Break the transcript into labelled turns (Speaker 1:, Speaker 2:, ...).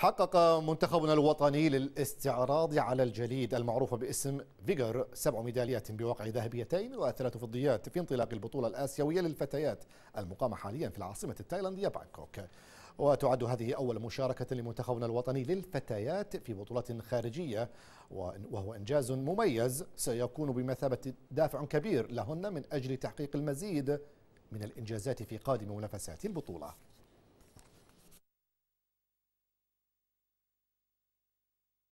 Speaker 1: حقق منتخبنا الوطني للاستعراض على الجليد المعروفة باسم فيجر سبع ميداليات بواقع ذهبيتين وثلاث فضيات في انطلاق البطولة الآسيوية للفتيات المقامة حاليا في العاصمة التايلاندية بانكوك وتعد هذه أول مشاركة لمنتخبنا الوطني للفتيات في بطولة خارجية وهو إنجاز مميز سيكون بمثابة دافع كبير لهن من أجل تحقيق المزيد من الإنجازات في قادم منافسات البطولة